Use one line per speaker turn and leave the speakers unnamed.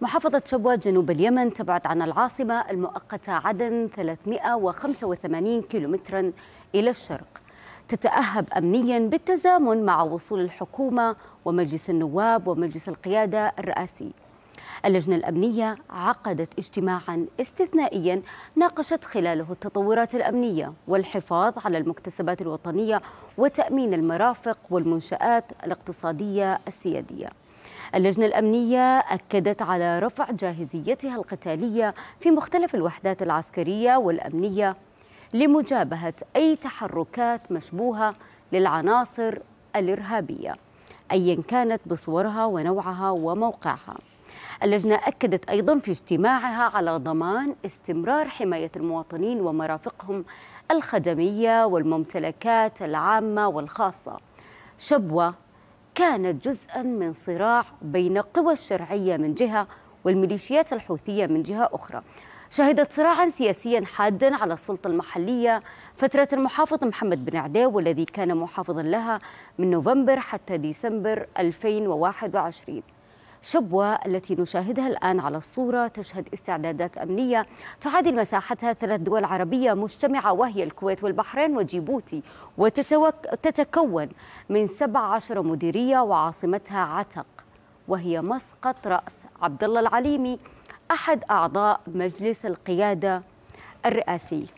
محافظة شبوة جنوب اليمن تبعد عن العاصمة المؤقتة عدن 385 كيلومترا إلى الشرق تتأهب أمنيا بالتزامن مع وصول الحكومة ومجلس النواب ومجلس القيادة الرئاسي اللجنة الأمنية عقدت اجتماعا استثنائيا ناقشت خلاله التطورات الأمنية والحفاظ على المكتسبات الوطنية وتأمين المرافق والمنشآت الاقتصادية السيادية اللجنة الأمنية أكدت على رفع جاهزيتها القتالية في مختلف الوحدات العسكرية والأمنية لمجابهة أي تحركات مشبوهة للعناصر الإرهابية أيا كانت بصورها ونوعها وموقعها اللجنة أكدت أيضا في اجتماعها على ضمان استمرار حماية المواطنين ومرافقهم الخدمية والممتلكات العامة والخاصة شبوة كانت جزءا من صراع بين قوى الشرعية من جهة والميليشيات الحوثية من جهة أخرى شهدت صراعا سياسيا حادا على السلطة المحلية فترة المحافظ محمد بن عداو والذي كان محافظا لها من نوفمبر حتى ديسمبر 2021 شبوة التي نشاهدها الآن على الصورة تشهد استعدادات أمنية تعادل مساحتها ثلاث دول عربية مجتمعة وهي الكويت والبحرين وجيبوتي وتتكون من 17 مديرية وعاصمتها عتق وهي مسقط رأس عبد الله العليمي أحد أعضاء مجلس القيادة الرئاسي